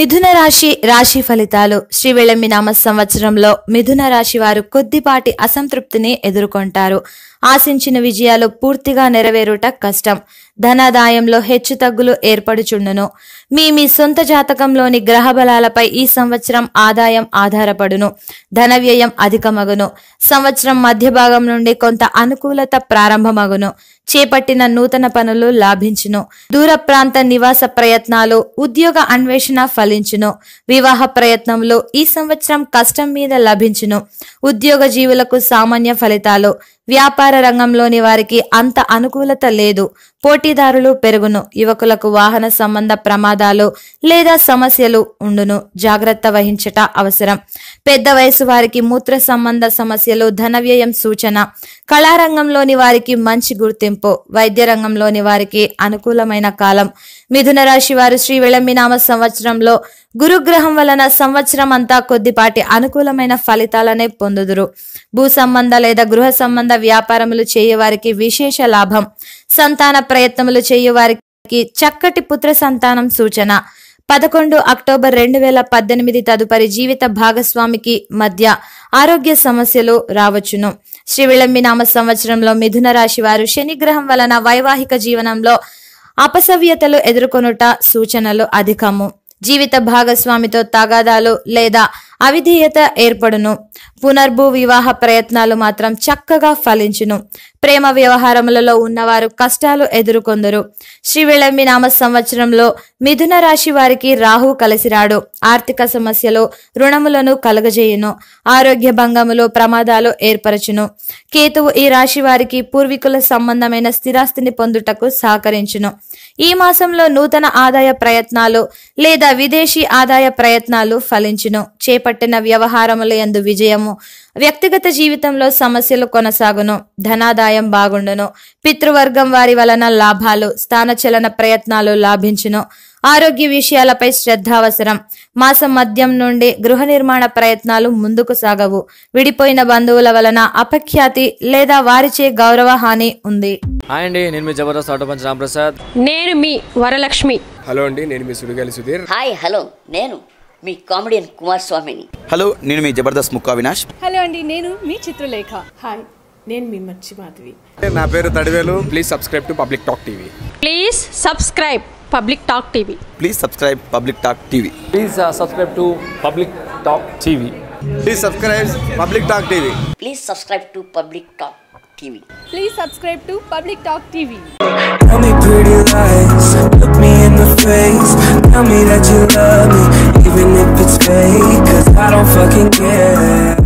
మిథున రాశి రాశి ఫలితాలు శ్రీ నామ సంవత్సరంలో మిథున రాశి వారు కొద్దిపాటి అసంతృప్తిని ఎదుర్కొంటారు ఆశించిన విజయాలు పూర్తిగా నెరవేరుట కష్టం ధనాదాయంలో హెచ్చు తగ్గులు ఏర్పడుచుండును మీ మీ సొంత జాతకంలోని గ్రహ బలాలపై ఈ సంవత్సరం ఆదాయం ఆధారపడును ధన వ్యయం అధికమగును సంవత్సరం మధ్య భాగం నుండి కొంత అనుకూలత ప్రారంభమగును చేపట్టిన నూతన పనులు లాభించును దూర ప్రాంత నివాస ప్రయత్నాలు ఉద్యోగ అన్వేషణ ఫలి ఫలించును వివాహ ప్రయత్నంలో ఈ సంవత్సరం కష్టం మీద లభించును ఉద్యోగ జీవులకు సామాన్య ఫలితాలు వ్యాపార రంగంలోని వారికి అంత అనుకూలత లేదు పోటీదారులు పెరుగును యువకులకు వాహన సంబంధ ప్రమాదాలు లేదా సమస్యలు ఉండును జాగ్రత్త వహించట అవసరం పెద్ద వయసు వారికి మూత్ర సంబంధ సమస్యలు ధన వ్యయం సూచన కళారంగంలోని వారికి మంచి గుర్తింపు వైద్య రంగంలోని వారికి అనుకూలమైన కాలం మిథున రాశి వారు శ్రీ విళంబినామ సంవత్సరంలో గురుగ్రహం వలన సంవత్సరం అంతా కొద్దిపాటి అనుకూలమైన ఫలితాలనే పొందుదురు భూ సంబంధ లేదా గృహ సంబంధ వ్యాపారములు చేయవారికి విశేష లాభం సంతాన ప్రయత్నములు చేయువారికి చక్కటి పుత్ర సంతానం సూచన పదకొండు అక్టోబర్ రెండు వేల పద్దెనిమిది తదుపరి జీవిత భాగస్వామికి మధ్య ఆరోగ్య సమస్యలు రావచ్చును శ్రీవిళంబి నామ సంవత్సరంలో మిథున రాశి వారు శనిగ్రహం వలన వైవాహిక జీవనంలో అపసవ్యతలు ఎదుర్కొనుట సూచనలు అధికము జీవిత భాగస్వామితో తగాదాలు లేదా అవిధేయత ఏర్పడును పునర్భూ వివాహ ప్రయత్నాలు మాత్రం చక్కగా ఫలించును ప్రేమ వ్యవహారములలో ఉన్నవారు కష్టాలు ఎదుర్కొందరు శ్రీ విళంబి నామ సంవత్సరంలో మిథున రాశి వారికి రాహు కలిసిరాడు ఆర్థిక సమస్యలు రుణములను కలగజేయును ఆరోగ్య భంగములో ప్రమాదాలు ఏర్పరచును కేతువు ఈ రాశి వారికి పూర్వీకుల సంబంధమైన స్థిరాస్తిని పొందుటకు సహకరించును ఈ మాసంలో నూతన ఆదాయ ప్రయత్నాలు లేదా విదేశీ ఆదాయ ప్రయత్నాలు ఫలించును చేప పట్టిన వ్యవహారముల ఎందు విజయము వ్యక్తిగత జీవితంలో సమస్యలు కొనసాగును ధనాదాయం బాగుండును పితృవర్గం వారి వలన లాభాలు స్థానచలన ప్రయత్నాలు లాభించును ఆరోగ్య విషయాలపై శ్రద్ధ అవసరం మాసం మద్యం నుండి గృహ నిర్మాణ ప్రయత్నాలు ముందుకు సాగవు విడిపోయిన బంధువుల వలన అపఖ్యాతి లేదా వారిచే గౌరవ హాని ఉంది నేను మీ నేను మీ వరలక్ష్మి హలో అండి నేను మీ సుడిగాలి సుధీర్ హాయ్ హలో నేను మీ కామెడియన్ కుమార్ స్వామిని హలో నేను మీ జబర్దస్త్ ముక్కా వినాష్ హలో అండి నేను మీ చిత్రలేఖ హాయ్ నేను మీ మర్చి మాధవి నా పేరు Thadivelu please subscribe to Public Talk TV please subscribe Public Talk TV please subscribe Public Talk TV please subscribe to Public Talk TV please subscribe Public Talk TV please subscribe to Public Talk TV. Please subscribe to Public Talk TV. Tell me pretty lies, look me in the face, tell me that you love me, even if it's fake, cause I don't fucking care.